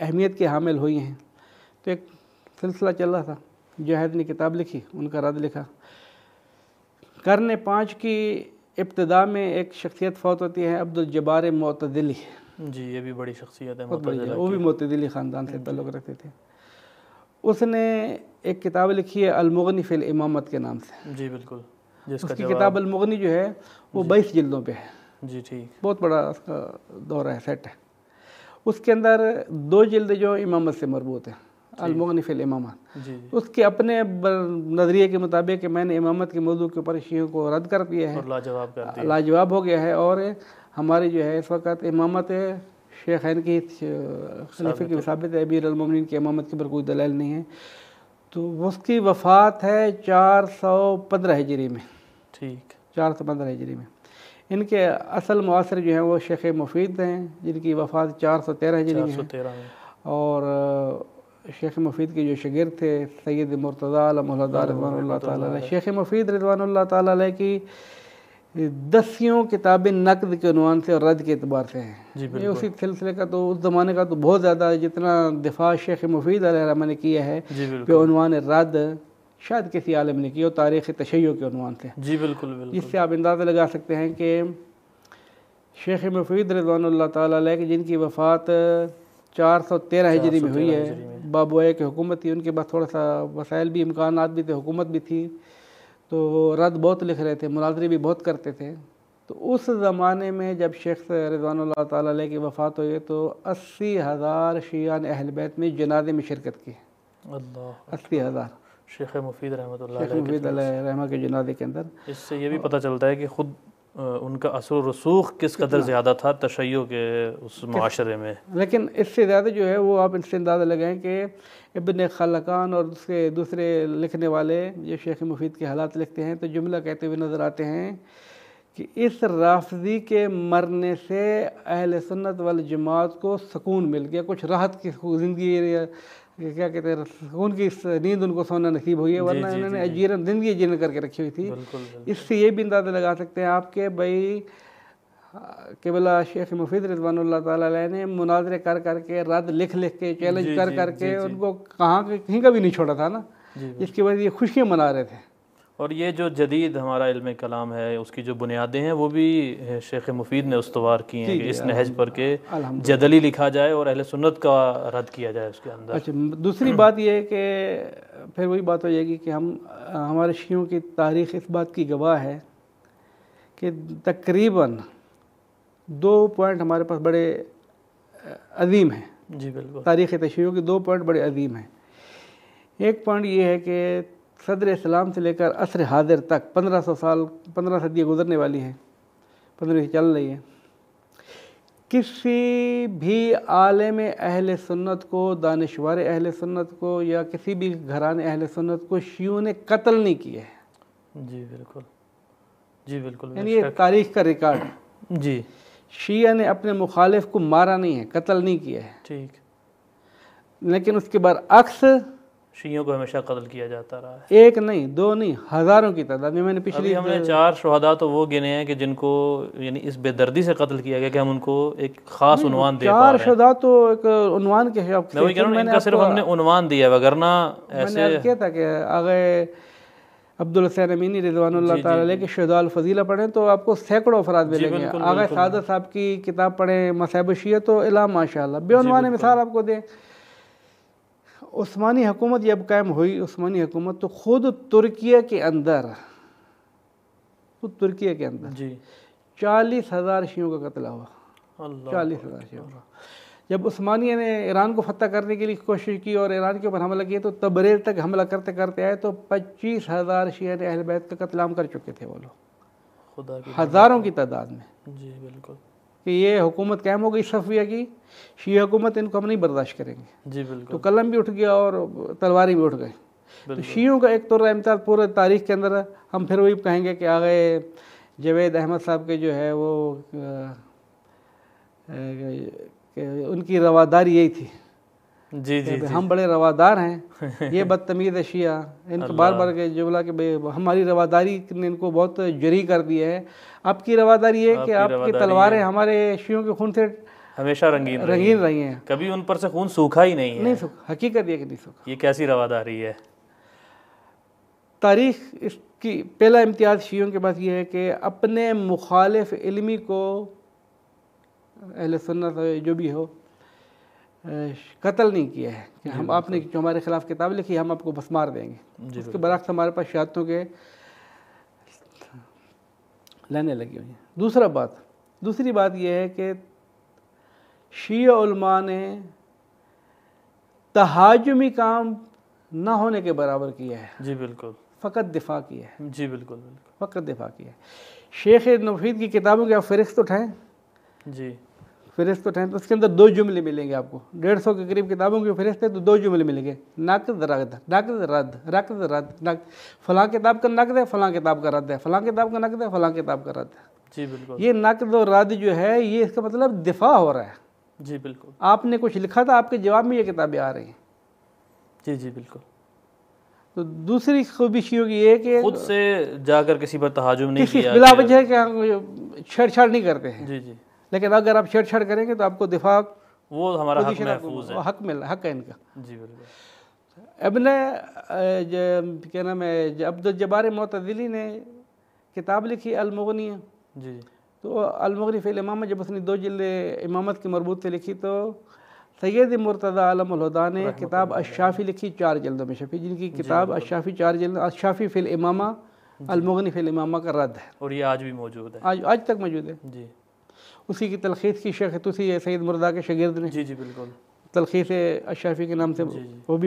اہمیت کے حامل ہوئی ہیں تو ایک سلسلہ چل رہا تھا جواہد نے کتاب لکھی ان کا رد لکھا کرنے پانچ کی ابتدا میں ایک شخصیت فوت ہوتی ہے عبد الجبار معتدلی جی، وہ بھی معتدلی خاندان سے جی۔ تعلق رکھتے تھے اس نے ایک کتاب لکھی ہے المغنی فی الامامت کے نام سے جی بالکل اس کی کتاب المغنی جو ہے وہ جی۔ بائیس جلدوں پہ ہے جی ٹھیک بہت بڑا اس کا دورہ ہے سیٹ ہے اس کے اندر دو جلد جو امامت سے مربوط ہیں جی۔ المغنف الامامات جی۔ اس کے اپنے نظریے کے مطابق کہ میں نے امامت کے موضوع کے اوپر شیعوں کو رد کر دیا ہے لاجواب لاجواب ہو گیا ہے اور ہماری جو ہے اس وقت امامت شیخ خین کی کی ثابت ہے ابیر المومنین کی امامت کے اوپر کوئی دلائل نہیں ہے تو اس کی وفات ہے چار سو پندرہ ہجری میں ٹھیک چار سو پندرہ ہجری میں ان کے اصل معاصر جو ہیں وہ شیخ مفید ہیں جن کی وفات چار سو تیرہ ہیں اور شیخ مفید کے جو شگر تھے سید علیہ علامد رضوان اللہ تعالیٰ علیہ شیخ مفید رضوان اللہ تعالیٰ علیہ کی دسیوں کتابیں نقد کے عنوان سے اور رد کے اعتبار سے ہیں جی، یہ اسی سلسلے کا تو اس زمانے کا تو بہت زیادہ جتنا دفاع شیخ مفید علیہ رحمہ نے کیا ہے جی، کہ عنوان رد شاید کسی عالم نے کی اور تاریخ تشیع کے عنوان سے جی بالکل بالکل جس سے آپ اندازہ لگا سکتے ہیں کہ شیخ مفید رضوان اللہ تعالیٰ علیہ کی جن کی وفات چار سو تیرہ ہجری میں ہوئی ہے بابوئے کی حکومت تھی ان کے پاس تھوڑا سا وسائل بھی امکانات بھی تھے حکومت بھی تھی تو رد بہت لکھ رہے تھے مناظری بھی بہت کرتے تھے تو اس زمانے میں جب شیخ رضوان اللہ تعالیٰ علیہ کی وفات ہوئی ہے تو اسی ہزار شیعان اہل بیت نے جنازے میں شرکت کی اسی ہزار شیخ مفید رحمۃ اللہ شیخ مفید رحمہ کے کے اندر اس سے یہ بھی پتہ چلتا ہے کہ خود ان کا اثر و رسوخ کس قدر زیادہ تھا تشیع کے اس معاشرے میں لیکن اس سے زیادہ جو ہے وہ آپ ان سے اندازہ لگائیں کہ ابن خالقان اور اس کے دوسرے لکھنے والے جو شیخ مفید کے حالات لکھتے ہیں تو جملہ کہتے ہوئے نظر آتے ہیں کہ اس رافضی کے مرنے سے اہل سنت والجماعت کو سکون مل گیا کچھ راحت کی زندگی کیا کہتے ہیں ان کی نیند ان کو سونا نصیب ہوئی ہے جی، ورنہ جی، انہوں نے جی، اجیرن زندگی اجیرن کر کے رکھی ہوئی تھی اس سے یہ بھی اندازہ لگا سکتے ہیں آپ کے بھائی قبلا شیخ مفید رضوان اللہ تعالیٰ علیہ نے مناظرے کر کر کے رد لکھ لکھ کے چیلنج کر کر کے ان کو کہاں کہیں کا بھی نہیں چھوڑا تھا نا جس کی وجہ سے یہ خوشیاں منا رہے تھے اور یہ جو جدید ہمارا علم کلام ہے اس کی جو بنیادیں ہیں وہ بھی شیخ مفید نے استوار کی ہیں جی، جی، اس نہج پر کے جدلی لکھا جائے اور اہل سنت کا رد کیا جائے اس کے اندر اچھا دوسری بات یہ ہے کہ پھر وہی بات ہو جائے گی کہ ہم ہمارے شیعوں کی تاریخ اس بات کی گواہ ہے کہ تقریباً دو پوائنٹ ہمارے پاس بڑے عظیم ہیں جی بالکل تاریخ تشیعوں کی دو پوائنٹ بڑے عظیم ہیں ایک پوائنٹ یہ ہے کہ صدر اسلام سے لے کر عصر حاضر تک پندرہ سو سال پندرہ صدیے گزرنے والی ہیں پندرہ چل رہی ہیں کسی بھی عالم اہل سنت کو دانشوار اہل سنت کو یا کسی بھی گھران اہل سنت کو شیعوں نے قتل نہیں کیا ہے جی بالکل جی بالکل یعنی یہ تاریخ کا ریکارڈ جی شیعہ نے اپنے مخالف کو مارا نہیں ہے قتل نہیں کیا ہے ٹھیک لیکن اس کے بعد اکثر شیعوں کو ہمیشہ قتل کیا جاتا رہا ہے ایک نہیں دو نہیں ہزاروں کی تعداد میں میں نے پچھلی ہم نے چار شہداء تو وہ گنے ہیں کہ جن کو یعنی اس بے دردی سے قتل کیا گیا کہ ہم ان کو ایک خاص عنوان دے چار شہداء تو ایک عنوان کے حساب سے ان کا صرف ہم نے عنوان دیا وگرنہ ایسے میں نے کیا تھا کہ آگے عبدالحسین امینی رضوان جی، اللہ جی، تعالیٰ جی۔ علیہ کے شہداء الفضیلہ پڑھیں تو آپ کو سینکڑوں افراد ملیں گے آغا سعادت صاحب کی کتاب پڑھیں مصحب شیعہ تو الہ ماشاءاللہ بے عنوان مثال آپ کو دیں عثمانی حکومت جب قائم ہوئی عثمانی حکومت تو خود ترکیہ کے اندر خود ترکیہ کے اندر جی۔ چالیس ہزار شیعوں کا قتل ہوا چالیس ہزار شیعوں کا جب عثمانیہ نے ایران کو فتح کرنے کے لیے کوشش کی اور ایران کے اوپر حملہ کیا تو تبریز تک حملہ کرتے کرتے آئے تو پچیس ہزار شیعہ نے اہل بیت کا قتلام کر چکے تھے وہ لوگ ہزاروں کی تعداد میں جی بالکل کہ یہ حکومت قائم ہو گئی صفیہ کی شیعہ حکومت ان کو ہم نہیں برداشت کریں گے جی تو قلم بھی اٹھ گیا اور تلواری بھی اٹھ گئے تو شیعوں کا ایک طور امتیاز پورے تاریخ کے اندر ہم پھر وہی کہیں گے کہ آگے جوید احمد صاحب کے جو ہے وہ ان کی رواداری یہی تھی جی جی،, جی ہم بڑے روادار ہیں یہ بدتمیز شیعہ ان کو بار بار کے ہماری رواداری نے ان کو بہت جری کر دی ہے آپ کی رواداری ہے کہ آپ کی تلواریں ہمارے شیوں کے خون سے ہمیشہ رنگین رہی ہیں کبھی ان پر سے خون سوکھا ہی نہیں سوکھ حقیقت یہ کہ نہیں سوکھا یہ کیسی رواداری ہے تاریخ اس کی پہلا امتیاز شیعوں کے پاس یہ ہے کہ اپنے مخالف علمی کو اہل سنت جو بھی ہو قتل نہیں کیا ہے ہم جی، آپ نے جو ہمارے خلاف کتاب لکھی ہم آپ کو بس مار دیں گے جی، اس کے برعکس ہمارے پاس شہادتوں کے لینے لگی ہوئی ہیں دوسرا بات دوسری بات یہ ہے کہ شیعہ علماء نے تہاجمی کام نہ ہونے کے برابر کیا ہے جی بالکل فقط دفاع کیا ہے جی بالکل بالکل فقط دفاع کیا ہے شیخ نفید کی کتابوں کے آپ فہرست اٹھائیں جی فہرست اٹھائیں تو اس کے اندر دو جملے ملیں گے آپ کو ڈیڑھ سو کے قریب کتابوں کی فہرست ہے تو دو جملے ملیں گے نقد رد نقد رد نقد رد نقد فلاں کتاب کا نقد ہے فلاں کتاب کا رد ہے فلاں کتاب کا نقد ہے فلاں کتاب کا رد ہے جی بالکل یہ نقد و رد جو ہے یہ اس کا مطلب دفاع ہو رہا ہے جی بالکل آپ نے کچھ لکھا تھا آپ کے جواب میں یہ کتابیں آ رہی ہیں جی جی بالکل تو دوسری خوبی شیعوں کی یہ کہ خود سے جا کر کسی پر تہاجم نہیں کیا بلا وجہ کہ چھیڑ چھاڑ نہیں کرتے ہیں جی جی لیکن اگر آپ چھیڑ چھاڑ کریں گے تو آپ کو دفاع وہ ہمارا حق محفوظ ہے حق مل ہے حق ہے ان کا جی ابن کیا نام ہے عبدالجبار معتدلی نے کتاب لکھی المغنی جی تو المغنی فی امامہ جب اس نے دو جلد امامت کے مربوط سے لکھی تو سید مرتضی علم الہدا نے کتاب اشافی لکھی چار جلدوں میں شفیع جن کی جی، کتاب اشافی چار جلد اشافی فی امامہ جی۔ المغنی فی امامہ کا رد ہے اور یہ آج بھی موجود ہے آج آج تک موجود ہے جی اسی کی تلخیص کی شیخ شخصی سعید مردہ کے جی،, جی بالکل تلخیص اشافی کے نام سے جی، جی۔ وہ بھی